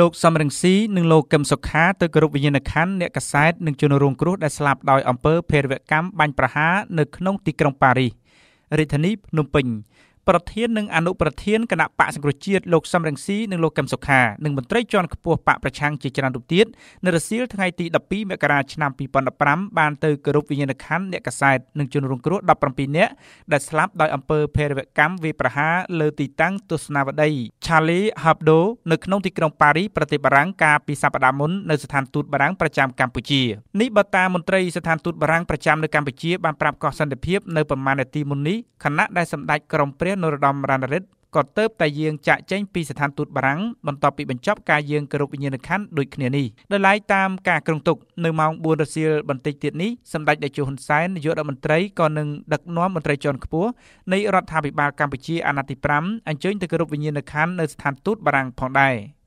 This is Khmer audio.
លោកសំរងស៊ីនិងលោកកឹមសុខាទៅគោរពវិញ្ញាណក្ខន្ធអ្នកកសែតនិងជនរងគ្រោះដែលស្លាប់ដោយអំពើភេរវកម្មបាញ់ប្រហារនៅក្នុង ទីក្រុងប៉ារីសរាជធានីភ្នំពេញប្រធាននិងអនុប្រធានគណៈបកសង្គ្រោះជាតិលោកសំរងស៊ីនិងលោកកឹមសុខានិងមន្ត្រីជាន់ខ្ពស់បកប្រឆាំងជាច្រើនរូបទៀតនៅរសៀលថ្ងៃទី12មករាឆ្នាំ2015បានទៅគោរពវិញ្ញាណក្ខន្ធអ្នកកសែតនិងជនរងគ្រោះ17នាក់ដែលស្លាប់ដោយអំពើភេរវកម្មវាយប្រហារលើទីតាំងទស្សនាវដ្តី Charlie Hebdo នៅក្នុងទីក្រុងប៉ារីសប្រទេសបារាំងកាលពីសប្តាហ៍មុននៅស្ថានទូតបារាំងប្រចាំកម្ពុជានេះបើតាមមន្ត្រីស្ថានទូតបារាំងប្រចាំនៅកម្ពុជាបានប្រាប់កោះសន្តិភាពនៅប្រមាណនាទីមុននេះខណៈដែលសម្ដេចក្រមព្រះព្រះនរោត្តមរណរិទ្ធក៏ទៅតែយាងចាក់ចេញពីស្ថានទូតបារាំងបន្ទាប់ពីបញ្ចប់ការយាងគោរពវិញ្ញាណក្ខន្ធដូចគ្នានេះដោយឡែកតាមការគ្រងទុកនៅម៉ោង4រសៀលបន្តិចទៀតនេះសម្ដេចតេជោហ៊ុនសែននាយករដ្ឋមន្ត្រីក៏នឹងដឹកនាំមន្ត្រីជាន់ខ្ពស់នៃរដ្ឋាភិបាលកម្ពុជាអាណត្តិ5អញ្ជើញទៅគោរពវិញ្ញាណក្ខន្ធនៅស្ថានទូតបារាំងផងដែរ។